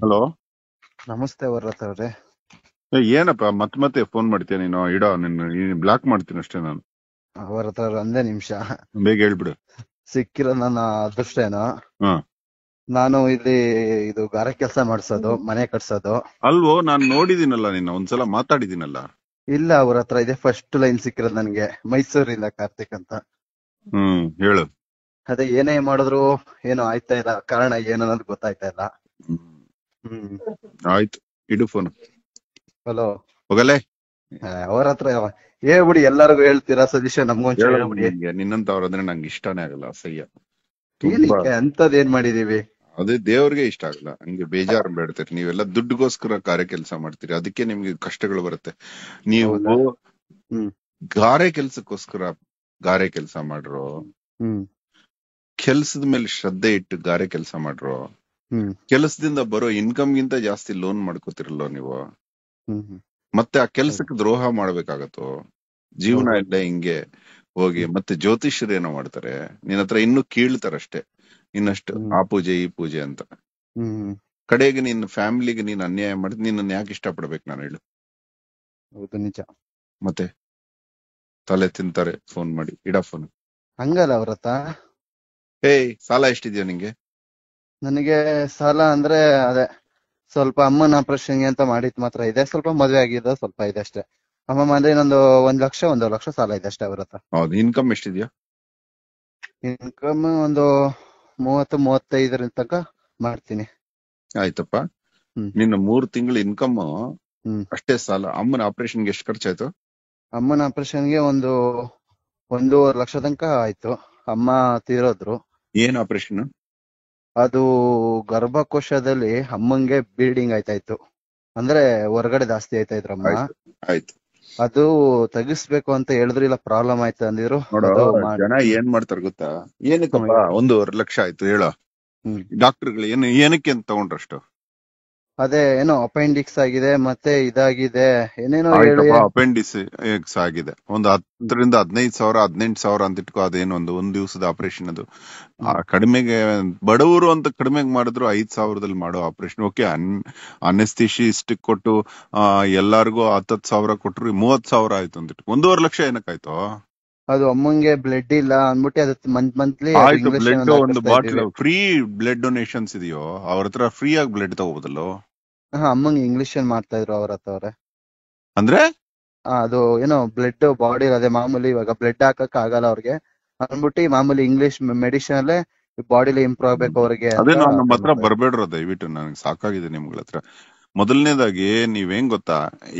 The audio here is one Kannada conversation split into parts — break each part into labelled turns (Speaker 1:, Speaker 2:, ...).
Speaker 1: ಹಲೋ
Speaker 2: ನಮಸ್ತೆ ವರತ್ ಅವ್ರೆ
Speaker 1: ಏನಪ್ಪ ಮತ್ತೆ ಮತ್ತೆ ಫೋನ್ ಮಾಡ್ತೀಯ ನೀನು ಇಡೋ ನಿನ್ನ ಬ್ಲಾಕ್ ಮಾಡ್ತೀನಿ ಅಷ್ಟೇ ನಾನು
Speaker 2: ಅವರತ್ರ ಅವ್ರ ಒಂದೇ ನಿಮಿಷ ಬೇಗ ಹೇಳ್ಬಿಡು ಸಿಕ್ಕಿರೋ ನನ್ನ ಅದೃಷ್ಟ ಏನೋ ನಾನು ಇಲ್ಲಿ ಇದು ಗಾರೆ ಕೆಲಸ ಮಾಡ್ಸೋದು ಮನೆ ಕಟ್ಸೋದು
Speaker 1: ಅಲ್ವೋ ನಾನು ನೋಡಿದೀನಲ್ಲ ನಿನ್ನ ಒಂದ್ಸಲ ಮಾತಾಡಿದೀನಲ್ಲ
Speaker 2: ಇಲ್ಲ ಅವ್ರ ಹತ್ರ ಇದೆ ಫಸ್ಟ್ ಲೈನ್ ಸಿಕ್ಕಿರೋದು ನನ್ಗೆ ಮೈಸೂರಿಂದ ಕಾರ್ತಿಕ್ ಅಂತ
Speaker 1: ಹ್ಮ್ ಹೇಳು
Speaker 2: ಅದೇ ಏನೇ ಮಾಡಿದ್ರು ಏನೋ ಆಯ್ತಾ ಇಲ್ಲ ಕಾರಣ ಏನನ್ನೋದು ಗೊತ್ತಾಯ್ತಾ ಇಲ್ಲ
Speaker 1: ಹ್ಮ್ ಆಯ್ತು ಇಡು ಫೋನ್ ಹಲೋ ಹೋಗಲೇ ಅವ್ರ ಹತ್ರ ಏ ಬಿಡಿ ಎಲ್ಲರಿಗೂ ಹೇಳ್ತೀರಾ ಸಜೆಷನ್ ನಿನ್ನಂತ ಅವ್ರಂದ್ರೆ ನಂಗೆ ಇಷ್ಟನೇ ಆಗಲ್ಲ ಅಸಹ್ಯ ತುಂಬಾ ಅಂತದ್ ಏನ್ ಮಾಡಿದೀವಿ ಅದೇ ದೇವ್ರಿಗೆ ಇಷ್ಟ ಆಗಲ್ಲ ಹಂಗೆ ಬೇಜಾರು ಬೇಡ್ತೀರಿ ನೀವೆಲ್ಲ ದುಡ್ಡುಗೋಸ್ಕರ ಕಾರ್ಯ ಕೆಲಸ ಮಾಡ್ತೀರಿ ಅದಕ್ಕೆ ನಿಮ್ಗೆ ಕಷ್ಟಗಳು ಬರುತ್ತೆ ನೀವು ಗಾರೆ ಕೆಲ್ಸಕ್ಕೋಸ್ಕರ ಗಾರೆ ಕೆಲಸ ಮಾಡ್ರೋ ಹ್ಮ್ ಕೆಲ್ಸದ ಮೇಲೆ ಶ್ರದ್ಧೆ ಇಟ್ಟು ಗಾರೆ ಕೆಲಸ ಮಾಡ್ರೋ ಕೆಲಸದಿಂದ ಬರೋ ಇನ್ಕಮ್ ಗಿಂತ ಜಾಸ್ತಿ ಲೋನ್ ಮಾಡ್ಕೋತಿರಲ್ಲ ನೀವು ಮತ್ತೆ ಆ ಕೆಲಸಕ್ಕೆ ದ್ರೋಹ ಮಾಡ್ಬೇಕಾಗತ್ತೋ ಜೀವನ ಎಲ್ಲ ಹಿಂಗೆ ಹೋಗಿ ಮತ್ತೆ ಏನೋ ಮಾಡ್ತಾರೆ ನಿನ್ನ ಹತ್ರ ಇನ್ನು ಕೀಳ್ತಾರಷ್ಟೇ ಇನ್ನಷ್ಟು ಆ ಪೂಜೆ ಈ ಪೂಜೆ ಅಂತ ಕಡೆಗೆ ನಿನ್ನ ಫ್ಯಾಮಿಲಿಗೆ ನೀನ್ ಅನ್ಯಾಯ ಮಾಡಿ ನಿನ್ನ ಯಾಕೆ ಇಷ್ಟ ನಾನು ಹೇಳು ನಿಜ ಮತ್ತೆ ತಲೆ ತಿಂತಾರೆ ಫೋನ್ ಮಾಡಿ ಇಡ ಫೋನ್
Speaker 2: ಹಂಗಲ್ಲ ಅವ್ರತ
Speaker 1: ಏಯ್ ಸಾಲ ಎಷ್ಟಿದ್ಯಾ ನಿಂಗೆ
Speaker 2: ನನಗೆ ಸಾಲ ಅಂದ್ರೆ ಅದೇ ಸ್ವಲ್ಪ ಅಮ್ಮನ ಆಪರೇಷನ್ಗೆ ಅಂತ ಮಾಡಿದ್ ಮಾತ್ರ ಇದೆ ಸ್ವಲ್ಪ ಮದ್ವೆ ಆಗಿದೆ ಸ್ವಲ್ಪ ಇದೆ ಅಷ್ಟೇ ಅಮ್ಮ ಅಂದ್ರೆ ಇನ್ನೊಂದು ಒಂದ್ ಲಕ್ಷ ಒಂದು ಲಕ್ಷ ಸಾಲ ಇದೆ ಅಷ್ಟೇ ಅವ್ರ ಹತ್ರ
Speaker 1: ಹೌದು ಇನ್ಕಮ್ ಎಷ್ಟಿದ್ಯಾ
Speaker 2: ಇನ್ಕಮ್ ಒಂದು ಮೂವತ್ತು ಮೂವತ್ತೈದರ ತನಕ ಮಾಡ್ತೀನಿ
Speaker 1: ಆಯ್ತಪ್ಪ ಹ್ಮ್. ನಿನ್ನ ಮೂರ್ ತಿಂಗಳ ಇನ್ಕಮ್ ಅಷ್ಟೇ ಸಾಲ ಅಮ್ಮನ ಆಪರೇಷನ್ಗೆ ಎಷ್ಟು ಖರ್ಚಾಯ್ತು
Speaker 2: ಅಮ್ಮನ ಆಪರೇಷನ್ ಗೆ ಒಂದು ಒಂದೂವರೆ ಲಕ್ಷ ತನಕ ಆಯ್ತು ಅಮ್ಮ ತೀರೋದ್ರು ಏನ್ ಆಪರೇಷನ್ ಅದು ಗರ್ಭಕೋಶದಲ್ಲಿ ಅಮ್ಮಂಗೆ ಬ್ಲೀಡಿಂಗ್ ಆಯ್ತಾ ಇತ್ತು ಅಂದ್ರೆ ಹೊರಗಡೆ ಜಾಸ್ತಿ ಆಯ್ತಾ ಇದ್ರ ಆಯ್ತು ಅದು ತೆಗಿಸ್ಬೇಕು ಅಂತ ಹೇಳಿದ್ರು ಇಲ್ಲ ಪ್ರಾಬ್ಲಮ್ ಆಯ್ತು ಅಂದಿದ್ರು ಜನ
Speaker 1: ಏನ್ ಮಾಡ್ತಾರೆ ಗೊತ್ತಾ ಏನಕ್ಕಮ್ಮ ಒಂದೂವರೆ ಲಕ್ಷ ಆಯ್ತು ಹೇಳ ಡಾಕ್ಟರ್ಗಳು ಏನು ಏನಕ್ಕೆ ಅಂತ ತಗೊಂಡ್ರಷ್ಟು
Speaker 2: ಅದೇ ಏನೋ ಅಪೆಂಡಿಕ್ಸ್ ಆಗಿದೆ ಮತ್ತೆ ಇದಾಗಿದೆ ಏನೇನೋ ಹೇಳಿ
Speaker 1: ಅಪೆಂಡಿಕ್ಸ್ ಆಗಿದೆ ಒಂದು ಹತ್ತರಿಂದ ಹದಿನೈದು ಸಾವಿರ ಹದಿನೆಂಟು ಸಾವಿರ ಅಂತ ಇಟ್ಕೋ ಅದೇನೋ ಒಂದು ಒಂದ್ ದಿವಸದ ಆಪರೇಷನ್ ಅದು ಕಡಿಮೆಗೆ ಬಡವರು ಅಂತ ಕಡಿಮೆಗೆ ಮಾಡಿದ್ರು ಐದ್ ಸಾವಿರದಲ್ಲಿ ಮಾಡೋ ಆಪರೇಷನ್ ಓಕೆ ಇಷ್ಟಕ್ ಕೊಟ್ಟು ಆ ಎಲ್ಲಾರ್ಗು ಹತ್ತತ್ ಸಾವಿರ ಕೊಟ್ರು ಮೂವತ್ ಸಾವಿರ ಆಯ್ತು ಅಂತ ಇಟ್ಕೋ ಒಂದೂವರೆ ಲಕ್ಷ ಏನಕ್ಕಾಯ್ತು
Speaker 2: ಅದು ಅಮ್ಮಂಗೆ ಬ್ಲಡ್ ಇಲ್ಲ ಅಂದ್ಬಿಟ್ಟು ಅದು ಮಂತ್ ಮಂತ್ಲಿ ಬ್ಲಡ್ ಒಂದು ಬಾಟ್ಲ್
Speaker 1: ಫ್ರೀ ಬ್ಲಡ್ ಡೊನೇಷನ್ಸ್ ಇದೆಯೋ ಅವ್ರ ಹತ್ರ ಫ್ರೀ ಆಗಿ ಬ್ಲಡ್ ತಗೋಬೋದಲ್ಲೋ
Speaker 2: ಹಾ ಅಮ್ಮಂಗೆ ಇಂಗ್ಲಿಷ್ ಅಲ್ಲಿ ಮಾಡ್ತಾ ಇದ್ರು ಅವ್ರ ಹತ್ರ ಅಂದ್ರೆ ಅದು ಏನೋ ಬ್ಲಡ್ ಬಾಡಿ ಅದೇ ಮಾಮೂಲಿ ಇವಾಗ ಬ್ಲಡ್ ಹಾಕಕ್ ಆಗಲ್ಲ ಅವ್ರಿಗೆ ಅಂದ್ಬಿಟ್ಟು ಮಾಮೂಲಿ ಇಂಗ್ಲಿಷ್ ಮೆಡಿಸಿನ್ ಅಲ್ಲೇ ಬಾಡಿಲಿ ಇಂಪ್ರೂವ್ ಆಗ್ಬೇಕು ಅವ್ರಿಗೆ ಅದೇ
Speaker 1: ಬರ್ಬೇಡ್ರ ದಯವಿಟ್ಟು ನನಗೆ ಸಾಕಾಗಿದೆ ನಿಮ್ಗಳ ಹತ್ರ ಮೊದಲನೇದಾಗಿ ನೀವೇನ್ ಗೊತ್ತಾ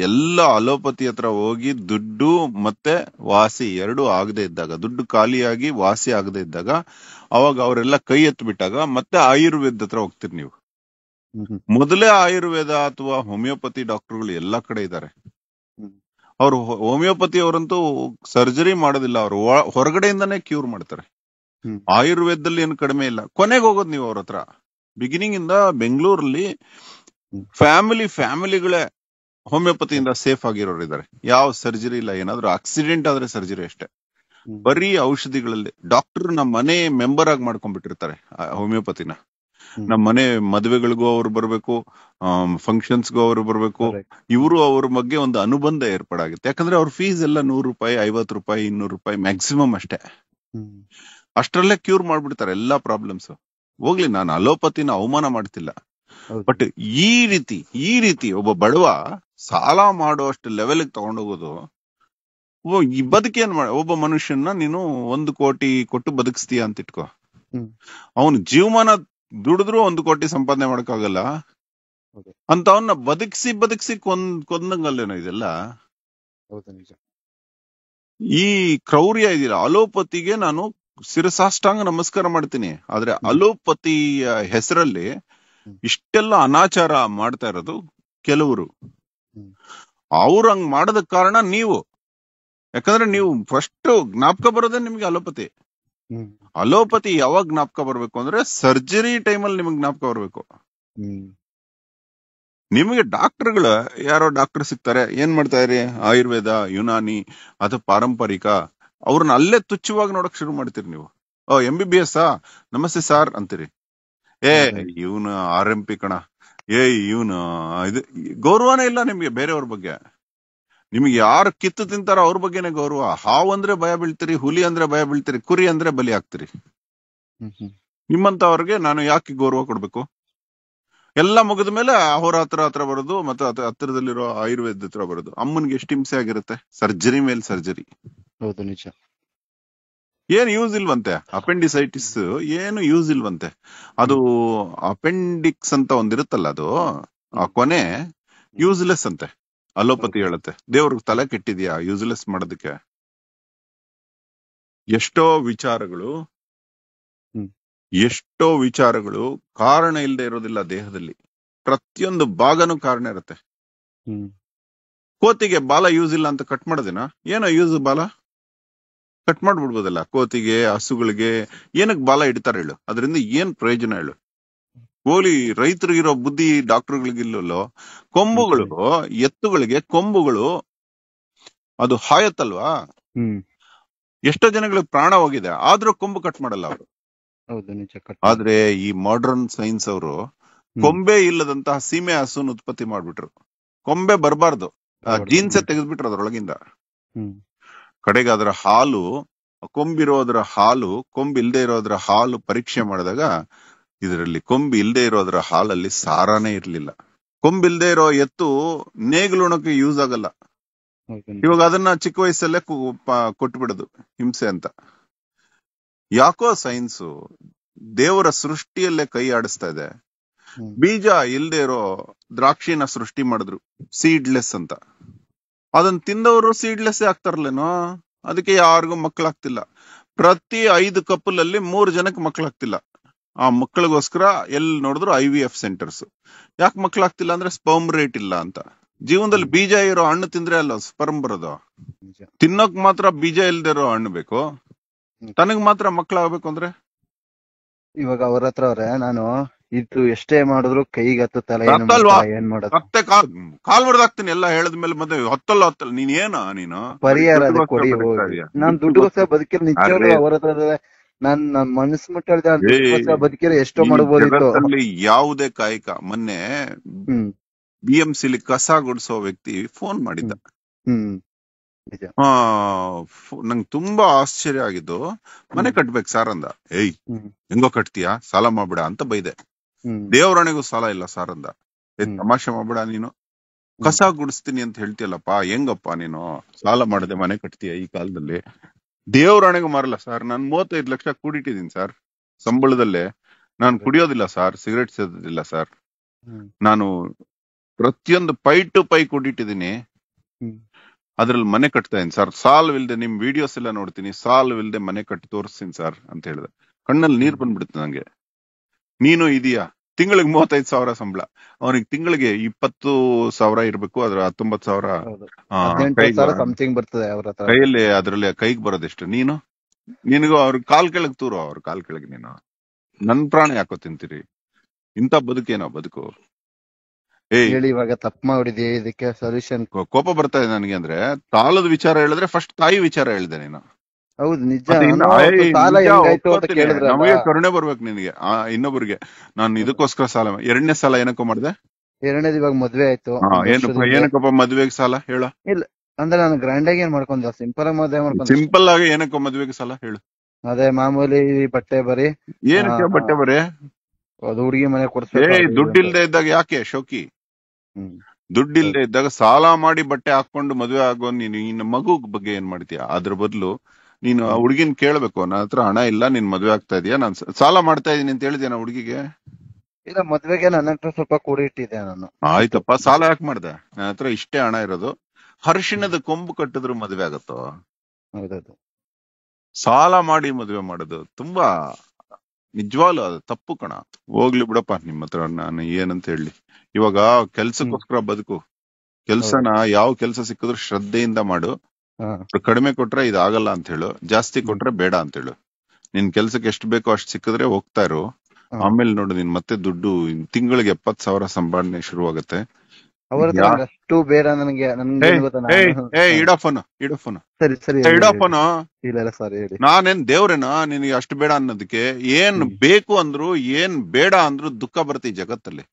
Speaker 1: ಎಲ್ಲ ಅಲೋಪತಿ ಹತ್ರ ಹೋಗಿ ದುಡ್ಡು ಮತ್ತೆ ವಾಸಿ ಎರಡು ಆಗದೆ ಇದ್ದಾಗ ದುಡ್ಡು ಖಾಲಿಯಾಗಿ ವಾಸಿ ಆಗದೆ ಇದ್ದಾಗ ಅವಾಗ ಅವರೆಲ್ಲ ಕೈ ಬಿಟ್ಟಾಗ ಮತ್ತೆ ಆಯುರ್ವೇದ ಹತ್ರ ಹೋಗ್ತೀರಿ ನೀವು ಮೊದಲೇ ಆಯುರ್ವೇದ ಅಥವಾ ಹೋಮಿಯೋಪತಿ ಡಾಕ್ಟರ್ಗಳು ಎಲ್ಲಾ ಕಡೆ ಇದ್ದಾರೆ ಅವ್ರು ಹೋಮಿಯೋಪತಿ ಅವರಂತೂ ಸರ್ಜರಿ ಮಾಡೋದಿಲ್ಲ ಅವರು ಹೊರಗಡೆಯಿಂದಾನೇ ಕ್ಯೂರ್ ಮಾಡ್ತಾರೆ ಆಯುರ್ವೇದದಲ್ಲಿ ಏನು ಕಡಿಮೆ ಇಲ್ಲ ಕೊನೆಗೆ ಹೋಗೋದು ನೀವು ಅವ್ರ ಹತ್ರ ಬಿಗಿನಿಂಗ್ ಇಂದ ಬೆಂಗಳೂರಲ್ಲಿ ಫ್ಯಾಮಿಲಿ ಫ್ಯಾಮಿಲಿಗಳೇ ಹೋಮಿಯೋಪತಿಯಿಂದ ಸೇಫ್ ಆಗಿರೋರು ಇದ್ದಾರೆ ಯಾವ ಸರ್ಜರಿ ಇಲ್ಲ ಏನಾದ್ರು ಆಕ್ಸಿಡೆಂಟ್ ಆದ್ರೆ ಸರ್ಜರಿ ಅಷ್ಟೇ ಬರೀ ಔಷಧಿಗಳಲ್ಲಿ ಡಾಕ್ಟರ್ ನಮ್ಮ ಮನೆ ಮೆಂಬರ್ ಆಗಿ ಮಾಡ್ಕೊಂಡ್ಬಿಟ್ಟಿರ್ತಾರೆ ಹೋಮಿಯೋಪತಿನ ನಮ್ಮ ಮನೆ ಮದುವೆಗಳಿಗೂ ಅವ್ರು ಬರ್ಬೇಕು ಫಂಕ್ಷನ್ಸ್ಗೂ ಅವರು ಬರ್ಬೇಕು ಇವರು ಅವ್ರ ಬಗ್ಗೆ ಒಂದು ಅನುಬಂಧ ಏರ್ಪಾಡಾಗುತ್ತೆ ಯಾಕಂದ್ರೆ ಅವ್ರ ಫೀಸ್ ಎಲ್ಲ ನೂರು ರೂಪಾಯಿ ಐವತ್ ರೂಪಾಯಿ ಇನ್ನೂರು ರೂಪಾಯಿ ಮ್ಯಾಕ್ಸಿಮಮ್ ಅಷ್ಟೇ ಅಷ್ಟರಲ್ಲೇ ಕ್ಯೂರ್ ಮಾಡ್ಬಿಡ್ತಾರೆ ಎಲ್ಲಾ ಪ್ರಾಬ್ಲಮ್ಸ್ ಹೋಗ್ಲಿ ನಾನು ಅಲೋಪತಿನ ಅವಮಾನ ಮಾಡ್ತಿಲ್ಲ ಬಟ್ ಈ ರೀತಿ ಈ ರೀತಿ ಒಬ್ಬ ಬಡವ ಸಾಲ ಮಾಡುವಷ್ಟು ಲೆವೆಲ್ ತಗೊಂಡೋಗೋದು ಏನ್ ಮಾಡ ಒಬ್ಬ ಮನುಷ್ಯನ ನೀನು ಒಂದು ಕೋಟಿ ಕೊಟ್ಟು ಬದುಕಿಸ್ತೀಯ ಅಂತ ಇಟ್ಕೋ ಅವನ ಜೀವಮಾನ ದುಡಿದ್ರು ಒಂದು ಕೋಟಿ ಸಂಪಾದನೆ ಅಂತ ಅಂತವನ್ನ ಬದುಕಿಸಿ ಬದುಕಿಸಿ ಕೊಂದ್ ಕೊಂದಂಗಲ್ಲೇನೋ ಇದೆಲ್ಲ ಈ ಕ್ರೌರ್ಯ ಇದೀರ ಅಲೋಪತಿಗೆ ನಾನು ಶಿರಸಾಷ್ಟಾಂಗ ನಮಸ್ಕಾರ ಮಾಡ್ತೀನಿ ಆದ್ರೆ ಅಲೋಪತಿಯ ಹೆಸರಲ್ಲಿ ಇಷ್ಟೆಲ್ಲ ಅನಾಚಾರ ಮಾಡ್ತಾ ಇರೋದು ಕೆಲವರು ಅವ್ರ ಹಂಗ್ ಮಾಡದ ಕಾರಣ ನೀವು ಯಾಕಂದ್ರೆ ನೀವು ಫಸ್ಟ್ ಜ್ಞಾಪಕ ಬರೋದೇ ನಿಮ್ಗೆ ಅಲೋಪತಿ ಅಲೋಪತಿ ಯಾವಾಗ ಜ್ಞಾಪಕ ಬರ್ಬೇಕು ಅಂದ್ರೆ ಸರ್ಜರಿ ಟೈಮಲ್ಲಿ ನಿಮಗೆ ಜ್ಞಾಪಕ ಬರ್ಬೇಕು ನಿಮಗೆ ಡಾಕ್ಟರ್ಗಳ ಯಾರೋ ಡಾಕ್ಟರ್ ಸಿಗ್ತಾರೆ ಏನ್ ಮಾಡ್ತಾ ಇರಿ ಆಯುರ್ವೇದ ಯುನಾನಿ ಅದು ಪಾರಂಪರಿಕ ಅವ್ರನ್ನ ಅಲ್ಲೇ ತುಚ್ಛವಾಗಿ ನೋಡಕ್ ಶುರು ಮಾಡ್ತೀರಿ ನೀವು oh M B B S ನಮಸ್ತೆ ಸಾರ್ ಅಂತೀರಿ ಏ ಇವನು ಆರ್ ಎಂ ಪಿ ಕಣ ಏ ಇವನು ಇದು ಗೌರವನೇ ಇಲ್ಲ ನಿಮ್ಗೆ ಬೇರೆಯವ್ರ ಬಗ್ಗೆ ನಿಮಗೆ ಯಾರು ಕಿತ್ತು ತಿಂತಾರೋ ಅವ್ರ ಬಗ್ಗೆನೆ ಗೌರವ ಹಾವು ಅಂದ್ರೆ ಭಯ ಬೀಳ್ತೀರಿ ಹುಲಿ ಅಂದ್ರೆ ಭಯ ಬೀಳ್ತೀರಿ ಕುರಿ ಅಂದ್ರೆ ಬಲಿ ಆಗ್ತೀರಿ ನಿಮ್ಮಂತವ್ರಿಗೆ ನಾನು ಯಾಕೆ ಗೌರವ ಕೊಡ್ಬೇಕು ಎಲ್ಲ ಮುಗಿದ ಮೇಲೆ ಅಹೋರಾತ್ರ ಹತ್ರ ಬರೋದು ಮತ್ತೆ ಹತ್ತಿರದಲ್ಲಿರೋ ಆಯುರ್ವೇದ ಹತ್ರ ಬರೋದು ಅಮ್ಮನ್ಗೆ ಎಷ್ಟು ಹಿಂಸೆ ಆಗಿರುತ್ತೆ ಸರ್ಜರಿ ಮೇಲೆ ಸರ್ಜರಿ ಹೌದು ನಿಜ ಏನ್ ಯೂಸ್ ಇಲ್ವಂತೆ ಅಪೆಂಡಿಸೈಟಿಸ್ ಏನು ಯೂಸ್ ಇಲ್ವಂತೆ ಅದು ಅಪೆಂಡಿಕ್ಸ್ ಅಂತ ಒಂದಿರುತ್ತಲ್ಲ ಅದು ಆ ಕೊನೆ ಯೂಸ್ಲೆಸ್ ಅಂತೆ ಅಲೋಪತಿ ಹೇಳುತ್ತೆ ದೇವ್ರಿಗೆ ತಲೆ ಕೆಟ್ಟಿದ್ಯಾ ಯೂಸ್ಲೆಸ್ ಮಾಡೋದಕ್ಕೆ ಎಷ್ಟೋ ವಿಚಾರಗಳು ಎಷ್ಟೋ ವಿಚಾರಗಳು ಕಾರಣ ಇಲ್ಲದೆ ಇರೋದಿಲ್ಲ ದೇಹದಲ್ಲಿ ಪ್ರತಿಯೊಂದು ಭಾಗನೂ ಕಾರಣ ಇರುತ್ತೆ ಕೋತಿಗೆ ಬಾಲ ಯೂಸ್ ಇಲ್ಲ ಅಂತ ಕಟ್ ಮಾಡದೇನಾ ಏನೋ ಯೂಸ್ ಬಾಲ ಕಟ್ ಮಾಡ್ಬಿಡ್ಬೋದಲ್ಲ ಕೋತಿಗೆ ಹಸುಗಳಿಗೆ ಏನಕ್ಕೆ ಬಾಲ ಇಡ್ತಾರೆ ಹೇಳು ಅದರಿಂದ ಏನ್ ಪ್ರಯೋಜನ ಹೇಳು ಕೋಲಿ ರೈತರಿಗಿರೋ ಬುದ್ಧಿ ಡಾಕ್ಟರ್ಗಳಿಗಿಲ್ಲೋ ಕೊಂಬುಗಳು ಎತ್ತುಗಳಿಗೆ ಕೊಂಬುಗಳು ಅದು ಹಾಯತ್ತಲ್ವಾ ಎಷ್ಟೋ ಜನಗಳಿಗೆ ಪ್ರಾಣ ಹೋಗಿದೆ ಆದ್ರೂ ಕೊಂಬು ಕಟ್ ಮಾಡಲ್ಲ ಅವರು ಆದ್ರೆ ಈ ಮಾಡರ್ನ್ ಸೈನ್ಸ್ ಅವರು ಕೊಂಬೆ ಇಲ್ಲದಂತಹ ಸೀಮೆ ಹಸುನ್ ಉತ್ಪತ್ತಿ ಮಾಡ್ಬಿಟ್ರು ಕೊಂಬೆ ಬರಬಾರ್ದು ಜೀನ್ಸೆ ತೆಗೆದ್ಬಿಟ್ರು ಅದ್ರೊಳಗಿಂದ ಕಡೆಗೆ ಅದರ ಹಾಲು ಕೊಂಬಿರೋದ್ರ ಹಾಲು ಕೊಂಬಿಲ್ದೇ ಇರೋದ್ರ ಹಾಲು ಪರೀಕ್ಷೆ ಮಾಡಿದಾಗ ಇದರಲ್ಲಿ ಕೊಂಬು ಇಲ್ಲದೆ ಇರೋದ್ರ ಹಾಲಲ್ಲಿ ಸಾರಾನೇ ಇರ್ಲಿಲ್ಲ ಇಲ್ಲದೆ ಇರೋ ಎತ್ತು ನೇಗ್ಲುಣಕ್ಕೆ ಯೂಸ್ ಆಗಲ್ಲ ಇವಾಗ ಅದನ್ನ ಚಿಕ್ಕ ವಯಸ್ಸಲ್ಲೇ ಕೊಟ್ಬಿಡೋದು ಹಿಂಸೆ ಅಂತ ಯಾಕೋ ಸೈನ್ಸ್ ದೇವರ ಸೃಷ್ಟಿಯಲ್ಲೇ ಕೈ ಆಡಿಸ್ತಾ ಇದೆ ಬೀಜ ಇಲ್ದೇ ಇರೋ ದ್ರಾಕ್ಷಿನ ಸೃಷ್ಟಿ ಮಾಡಿದ್ರು ಸೀಡ್ಲೆಸ್ ಅಂತ ಅದನ್ನ ತಿಂದವರು ಸೀಡ್ಲೆಸ್ ಆಗ್ತಾರಲ್ಲೇನೋ ಅದಕ್ಕೆ ಯಾರಿಗೂ ಮಕ್ಕಳಾಗ್ತಿಲ್ಲ ಪ್ರತಿ ಐದು ಕಪ್ಪಲಲ್ಲಿ ಮೂರು ಜನಕ್ಕೆ ಮಕ್ಕಳಾಗ್ತಿಲ್ಲ ಆ ಮಕ್ಕಳಿಗೋಸ್ಕರ ಎಲ್ಲಿ ನೋಡಿದ್ರು ಐ ವಿ ಎಫ್ ಸೆಂಟರ್ಸ್ ಯಾಕೆ ಮಕ್ಕಳಾಗ್ತಿಲ್ಲ ಅಂದ್ರೆ ಸ್ಪರ್ಮ್ ರೇಟ್ ಇಲ್ಲ ಅಂತ ಜೀವನದಲ್ಲಿ ಬೀಜ ಇರೋ ಹಣ್ಣು ತಿಂದ್ರೆ ಅಲ್ಲ ಸ್ಪರ್ಮ್ ಬರೋದು ತಿನ್ನೋಕ್ ಮಾತ್ರ ಬೀಜ ಇಲ್ಲದಿರೋ ಹಣ್ಣು ಬೇಕು ತನಗ್ ಮಾತ್ರ ಮಕ್ಕಳಾಗಬೇಕು ಅಂದ್ರೆ
Speaker 2: ಇವಾಗ ಅವ್ರ ಹತ್ರ ಅವ್ರೆ ನಾನು ಇದು ಎಷ್ಟೇ ಮಾಡಿದ್ರು ಕೈಗೆ ತಲೆ ಏನ್ ಮಾಡೋದು ಮತ್ತೆ
Speaker 1: ಕಾಲ್ ಬರ್ದಾಗ್ತೀನಿ ಎಲ್ಲ ಹೇಳದ್ಮೇಲೆ ಮತ್ತೆ ಹತ್ತಲ್ಲ ಹತ್ತಲ್ಲ ನೀನ್ ಏನ ನೀನು ಪರಿಹಾರ ಕೊಡಿ ನಾನ್ ದುಡ್ಡು
Speaker 2: ನಿಜ ಅವ್ರ ಹತ್ರ ನನ್ನ ನನ್ ಮನಸ್ಸು ಮುಟ್ಟಲ್ದೆ ಎಷ್ಟೋ ಮಾಡಬಹುದು
Speaker 1: ಯಾವುದೇ ಕಾಯಕ ಮೊನ್ನೆ ಬಿ ಎಂ ಕಸ ಗುಡಿಸೋ ವ್ಯಕ್ತಿ ಫೋನ್ ಮಾಡಿದ್ದ ನಂಗ್ ತುಂಬಾ ಆಶ್ಚರ್ಯ ಆಗಿದ್ದು ಮನೆ ಕಟ್ಬೇಕು ಸಾರ್ ಅಂದ ಏಯ್ ಹೆಂಗೋ ಕಟ್ತೀಯಾ ಸಾಲ ಮಾಡ್ಬಿಡ ಅಂತ ಬೈದೆ ದೇವರಣೆಗೂ ಸಾಲ ಇಲ್ಲ ಸಾರ್ ಅಂದ ತಮಾಷೆ ಮಾಡ್ಬಿಡ ನೀನು ಕಸ ಗುಡಿಸ್ತೀನಿ ಅಂತ ಹೇಳ್ತಿಯಲ್ಲಪ್ಪ ಹೆಂಗಪ್ಪ ನೀನು ಸಾಲ ಮಾಡದೆ ಮನೆ ಕಟ್ತೀಯ ಈ ಕಾಲದಲ್ಲಿ ದೇವ್ರಣೆಗೂ ಮಾರಲ್ಲ ಸರ್ ನಾನು ಮೂವತ್ತೈದು ಲಕ್ಷ ಕೂಡಿಟ್ಟಿದ್ದೀನಿ ಸರ್ ಸಂಬಳದಲ್ಲೇ ನಾನು ಕುಡಿಯೋದಿಲ್ಲ ಸರ್ ಸಿಗರೇಟ್ ಸೇದೋದಿಲ್ಲ ಸರ್ ನಾನು ಪ್ರತಿಯೊಂದು ಪೈ ಟು ಪೈ ಕುಡಿಟ್ಟಿದ್ದೀನಿ ಅದ್ರಲ್ಲಿ ಮನೆ ಕಟ್ತಾ ಇದ್ದೀನಿ ಸರ್ ಇಲ್ದೆ ನಿಮ್ ವಿಡಿಯೋಸ್ ಎಲ್ಲ ನೋಡ್ತೀನಿ ಇಲ್ದೆ ಮನೆ ಕಟ್ಟಿ ತೋರಿಸ್ತೀನಿ ಸರ್ ಅಂತ ಹೇಳಿದೆ ಕಣ್ಣಲ್ಲಿ ನೀರ್ ಬಂದ್ಬಿಡುತ್ತೆ ನಂಗೆ ನೀನು ಇದೀಯಾ ತಿಂಗಳಿಗೆ ಮೂವತ್ತೈದು ಸಾವಿರ ಸಂಬಳ ಅವನಿಗೆ ತಿಂಗಳಿಗೆ ಇಪ್ಪತ್ತು ಸಾವಿರ ಇರ್ಬೇಕು ಅದ್ರ ಹತ್ತೊಂಬತ್ತು ಸಾವಿರ ಸಮಥಿಂಗ್
Speaker 2: ಬರ್ತದೆ ಕೈಯಲ್ಲಿ
Speaker 1: ಅದ್ರಲ್ಲಿ ಕೈಗೆ ಬರೋದೆಷ್ಟು ನೀನು ನಿನಗೂ ಅವ್ರ ಕಾಲ್ ಕೆಳಗ್ ತೂರು ಅವ್ರ ಕಾಲ್ ಕೆಳಗೆ ನೀನು ನನ್ ಪ್ರಾಣ ಯಾಕೋ ತಿಂತೀರಿ ಇಂತ ಬದುಕೇನೋ ಬದುಕು
Speaker 2: ಹೇಳಿ ಇವಾಗ ತಪ್ಪ ಮಾಡಿದ್ಯಾ ಇದಕ್ಕೆ ಸೊಲ್ಯೂಷನ್ ಕೋಪ ಬರ್ತಾ ಇದೆ ನನಗೆ ಅಂದ್ರೆ
Speaker 1: ತಾಳದ ವಿಚಾರ ಹೇಳಿದ್ರೆ ಫಸ್ಟ್ ತಾಯಿ ವಿಚಾರ ಹೇಳಿದೆ ನೀನು ಹೌದು ನಿಜ ನಮಗೆ ಕರುಣೆ ಬರ್ಬೇಕು ನಿನಗೆ ಇನ್ನೊಬ್ಬರಿಗೆ ನಾನು ಇದಕ್ಕೋಸ್ಕರ ಸಾಲ ಎರಡನೇ ಸಾಲ ಏನಕ್ಕೋ ಮಾಡಿದೆ
Speaker 2: ಎರಡನೇದು ಇವಾಗ ಮದ್ವೆ ಆಯ್ತು ಏನಕ್ಕಪ್ಪ
Speaker 1: ಮದ್ವೆಗೆ ಸಾಲ ಹೇಳ
Speaker 2: ಇಲ್ಲ ಅಂದ್ರೆ ನಾನು ಗ್ರ್ಯಾಂಡ್ ಆಗಿ ಏನ್ ಮಾಡ್ಕೊಂಡ ಸಿಂಪಲ್ ಆಗಿ ಮದ್ವೆ ಮಾಡ್ಕೊಂಡ ಸಿಂಪಲ್
Speaker 1: ಆಗಿ ಏನಕ್ಕೋ ಮದ್ವೆಗೆ ಸಾಲ ಹೇಳು
Speaker 2: ಅದೇ ಮಾಮೂಲಿ ಬಟ್ಟೆ ಬರಿ ಏನಕ್ಕೆ ಬಟ್ಟೆ ಬರಿ
Speaker 1: ಅದು ಹುಡುಗಿ ಮನೆ ಕೊಡ್ತೇವೆ ದುಡ್ಡಿಲ್ದೆ ಇದ್ದಾಗ ಯಾಕೆ ಶೋಕಿ ದುಡ್ಡಿಲ್ದೆ ಇದ್ದಾಗ ಸಾಲ ಮಾಡಿ ಬಟ್ಟೆ ಹಾಕೊಂಡು ಮದ್ವೆ ಆಗೋ ನೀನು ಇನ್ನ ಮಗು ಬಗ್ಗೆ ಏನ್ ಮಾಡ್ತೀಯ ಅದ್ರ ಬದಲು ನೀನು ಆ ಹುಡುಗಿನ ಕೇಳ್ಬೇಕು ನನ್ನ ಹತ್ರ ಹಣ ಇಲ್ಲ ನಿನ್ ಮದ್ವೆ ಆಗ್ತಾ ಇದೀಯಾ ನಾನ್ ಸಾಲ ಮಾಡ್ತಾ ಇದೀನಿ ಅಂತ ಹೇಳಿದ್ಯಾ ಹುಡುಗಿಗೆ
Speaker 2: ಇಲ್ಲ ಮದ್ವೆಗೆ ನನ್ನ ಹತ್ರ ಸ್ವಲ್ಪ ಕೂಡಿ ಇಟ್ಟಿದ್ದೆ ನಾನು
Speaker 1: ಆಯ್ತಪ್ಪ ಸಾಲ ಯಾಕೆ ಮಾಡ್ದೆ ನನ್ನ ಹತ್ರ ಇಷ್ಟೇ ಹಣ ಇರೋದು ಹರ್ಷಿಣದ ಕೊಂಬು ಕಟ್ಟಿದ್ರು ಮದ್ವೆ ಆಗತ್ತೋ ಹೌದೌದು ಸಾಲ ಮಾಡಿ ಮದ್ವೆ ಮಾಡೋದು ತುಂಬಾ ನಿಜವಾಗ್ಲು ಅದು ತಪ್ಪು ಕಣ ಹೋಗ್ಲಿ ಬಿಡಪ್ಪ ನಿಮ್ಮ ಹತ್ರ ನಾನು ಏನಂತ ಹೇಳಿ ಇವಾಗ ಕೆಲ್ಸಕ್ಕೋಸ್ಕರ ಬದುಕು ಕೆಲ್ಸನ ಯಾವ ಕೆಲ್ಸ ಸಿಕ್ಕಿದ್ರು ಶ್ರದ್ಧೆಯಿಂದ ಮಾಡು ಕಡಿಮೆ ಕೊಟ್ರೆ ಇದಾಗಲ್ಲ ಅಂತ ಹೇಳು ಜಾಸ್ತಿ ಕೊಟ್ರೆ ಬೇಡ ಅಂತ ಹೇಳು ನಿನ್ ಕೆಲ್ಸಕ್ಕೆ ಎಷ್ಟು ಬೇಕೋ ಅಷ್ಟು ಸಿಕ್ಕಿದ್ರೆ ಹೋಗ್ತಾ ಇರು ಆಮೇಲೆ ನೋಡು ನಿನ್ ಮತ್ತೆ ದುಡ್ಡು ತಿಂಗಳಿಗೆ ಎಪ್ಪತ್ ಸಾವಿರ ಸಂಭಾಳನೆ ಶುರು ಆಗತ್ತೆ
Speaker 2: ಅಷ್ಟು ಬೇಡ ನನಗೆ
Speaker 1: ನಾನೇನ್ ದೇವ್ರೇನಾ ನಿನಗೆ ಅಷ್ಟು ಬೇಡ ಅನ್ನೋದಕ್ಕೆ ಏನ್ ಬೇಕು ಅಂದ್ರು ಏನ್ ಬೇಡ ಅಂದ್ರು ದುಃಖ ಬರ್ತಿ ಜಗತ್ತಲ್ಲಿ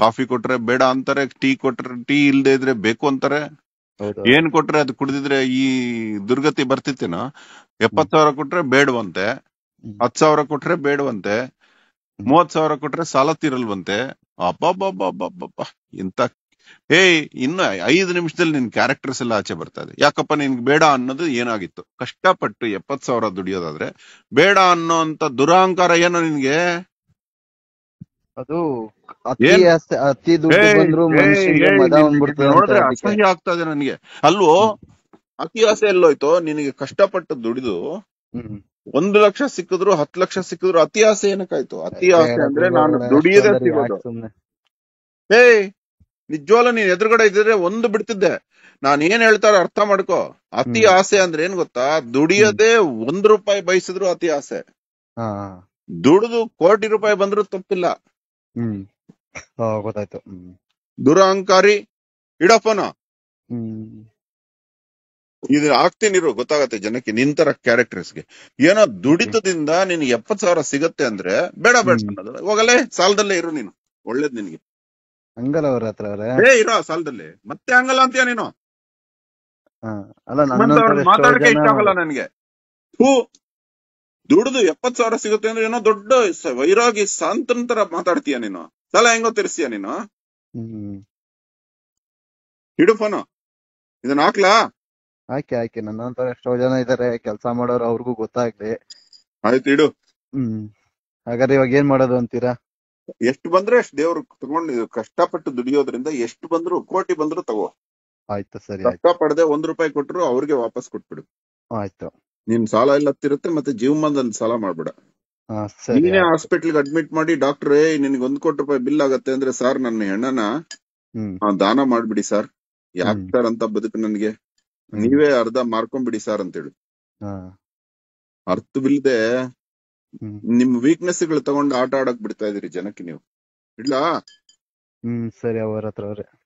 Speaker 1: ಕಾಫಿ ಕೊಟ್ರೆ ಬೇಡ ಅಂತಾರೆ ಟೀ ಕೊಟ್ರೆ ಟೀ ಇಲ್ದೇ ಇದ್ರೆ ಬೇಕು ಅಂತಾರೆ ಏನ್ ಕೊಟ್ರೆ ಅದು ಕುಡಿದಿದ್ರೆ ಈ ದುರ್ಗತಿ ಬರ್ತಿತ್ತೇನೋ ಎಪ್ಪತ್ ಸಾವಿರ ಕೊಟ್ರೆ ಬೇಡವಂತೆ ಹತ್ ಸಾವಿರ ಕೊಟ್ರೆ ಬೇಡವಂತೆ ಮೂವತ್ ಸಾವಿರ ಕೊಟ್ರೆ ಸಾಲ ತೀರಲ್ವಂತೆ ಅಬ್ಬಬ್ಬಬ್ಬಬ್ಬಬ್ಬ ಇಂತ ಏಯ್ ಇನ್ನು ಐದು ನಿಮಿಷದಲ್ಲಿ ನಿನ್ ಕ್ಯಾರೆಕ್ಟರ್ಸ್ ಎಲ್ಲ ಆಚೆ ಇದೆ ಯಾಕಪ್ಪ ನಿನ್ಗೆ ಬೇಡ ಅನ್ನೋದು ಏನಾಗಿತ್ತು ಕಷ್ಟಪಟ್ಟು ಎಪ್ಪತ್ ಸಾವಿರ ದುಡಿಯೋದಾದ್ರೆ ಬೇಡ ಅನ್ನೋ ಅಂತ ದುರಹಂಕಾರ ಏನೋ ನಿನ್ಗೆ ಅದು ಅತಿ
Speaker 2: ಅಸಹ್ಯ
Speaker 1: ಆಗ್ತಾ ಇದೆ ನನಗೆ ಅಲ್ವೋ ಅತಿ ಆಸೆ ಎಲ್ಲೋಯ್ತು ನಿನಗೆ ಕಷ್ಟಪಟ್ಟು ದುಡಿದು ಒಂದು ಲಕ್ಷ ಸಿಕ್ಕಿದ್ರು ಹತ್ತು ಲಕ್ಷ ಸಿಕ್ಕಿದ್ರು ಅತಿ ಆಸೆ ಏನಕ್ಕಾಯ್ತು ಅತಿ ಆಸೆ ಅಂದ್ರೆ ನಾನು ದುಡಿಯದೆ ಏಯ್ ನಿಜ್ವಾಲ ನೀನ್ ಎದುರುಗಡೆ ಇದ್ರೆ ಒಂದು ಬಿಡ್ತಿದ್ದೆ ನಾನು ಏನ್ ಹೇಳ್ತಾರ ಅರ್ಥ ಮಾಡ್ಕೋ ಅತಿ ಆಸೆ ಅಂದ್ರೆ ಏನ್ ಗೊತ್ತಾ ದುಡಿಯದೆ ಒಂದ್ ರೂಪಾಯಿ ಬಯಸಿದ್ರು ಅತಿ ಆಸೆ ದುಡಿದು ಕೋಟಿ ರೂಪಾಯಿ ಬಂದ್ರು ತಪ್ಪಿಲ್ಲ
Speaker 2: ಹ್ಮ್. ಗೊತ್ತಾಯ್ತು. ಹ್ಮ್.
Speaker 1: ದುರಹಂಕಾರಿ ಇಡಪ್ಪನ ಹ್ಮ್. ಇದು ಇರೋ ಗೊತ್ತಾಗತ್ತೆ ಜನಕ್ಕೆ ನಿಂತರ ಕ್ಯಾರೆಕ್ಟರ್ಸ್ಗೆ ಏನೋ ದುಡಿತದಿಂದ ನಿನ್ಗೆ ಎಪ್ಪತ್ ಸಾವಿರ ಸಿಗತ್ತೆ ಅಂದ್ರೆ ಬೇಡ ಬೇಡ ಹೋಗಲೇ ಸಾಲದಲ್ಲೇ ಇರು ನೀನು ಒಳ್ಳೇದ್ ನಿನ್ಗೆ ಹಂಗಲ್ಲ ಅವ್ರ ಹತ್ರ ಏ ಇರೋ ಸಾಲದಲ್ಲಿ ಮತ್ತೆ ಹಂಗಲ್ಲ ಅಂತೀಯ ನೀನು
Speaker 2: ಅಲ್ಲ ಮಾತಾಡಕ್ಕೆ ಇಷ್ಟ ಆಗಲ್ಲ
Speaker 1: ನನ್ಗೆ ಹೂ ದುಡ್ದು ಎಪ್ಪತ್ ಸಾವಿರ ಸಿಗುತ್ತೆ ಅಂದ್ರೆ ಏನೋ ದೊಡ್ಡ ವೈರಾಗಿ ತರ ಮಾತಾಡ್ತೀಯ ನೀನು ಸಲ ಹೆಂಗೋ ತಿರ್ಸಿಯ ನೀನು ಹಿಡು ಫೋನು ಇದನ್ನ ಹಾಕ್ಲಾ
Speaker 2: ಆಯ್ಕೆ ಆಯ್ಕೆ ನನ್ನಂತರ ಎಷ್ಟೋ ಜನ ಇದಾರೆ ಕೆಲಸ ಮಾಡೋರು ಅವ್ರಿಗೂ ಗೊತ್ತಾಗ್ಲಿ ಆಯ್ತು ಇಡು ಹ್ಮ್ ಹಾಗಾದ್ರೆ ಇವಾಗ ಏನ್ ಮಾಡೋದು ಅಂತೀರಾ
Speaker 1: ಎಷ್ಟು ಬಂದ್ರೆ ಅಷ್ಟು ದೇವ್ರು ತಗೊಂಡು ಕಷ್ಟಪಟ್ಟು ದುಡಿಯೋದ್ರಿಂದ ಎಷ್ಟು ಬಂದ್ರು ಕೋಟಿ ಬಂದ್ರು ತಗೋ ಆಯ್ತು ಸರಿ ಕಷ್ಟ ಪಡದೆ ಒಂದ್ ರೂಪಾಯಿ ಕೊಟ್ರು ಅವ್ರಿಗೆ ವಾಪಸ್ ಕೊಟ್ಬಿಡು ಆಯ್ತು ನಿನ್ ಸಾಲ ಎಲ್ಲ ಹತ್ತಿರುತ್ತೆ ಮತ್ತೆ ಜೀವಮಾನದಲ್ಲಿ ಸಾಲ ಮಾಡ್ಬೇಡ ನೀನೇ ಹಾಸ್ಪಿಟಲ್ ಅಡ್ಮಿಟ್ ಮಾಡಿ ಡಾಕ್ಟರ್ ನಿನ್ಗೆ ಒಂದ್ ಕೋಟಿ ರೂಪಾಯಿ ಬಿಲ್ ಆಗತ್ತೆ ಅಂದ್ರೆ ಸರ್ ನನ್ನ ಹೆಣ್ಣನ ದಾನ ಮಾಡ್ಬಿಡಿ ಸರ್ ಯಾಕೆ ಸರ್ ಅಂತ ಬದುಕು ನನ್ಗೆ ನೀವೇ ಅರ್ಧ ಮಾರ್ಕೊಂಡ್ಬಿಡಿ ಸರ್ ಅರ್ಥ ಬಿಲ್ದೆ ನಿಮ್ ವೀಕ್ನೆಸ್ ಗಳು ತಗೊಂಡು ಆಟ ಆಡಕ್ ಬಿಡ್ತಾ ಇದೀರಿ ಜನಕ್ಕೆ ನೀವು ಇಲ್ಲ
Speaker 2: ಸರಿ ಅವರ ಹತ್ರ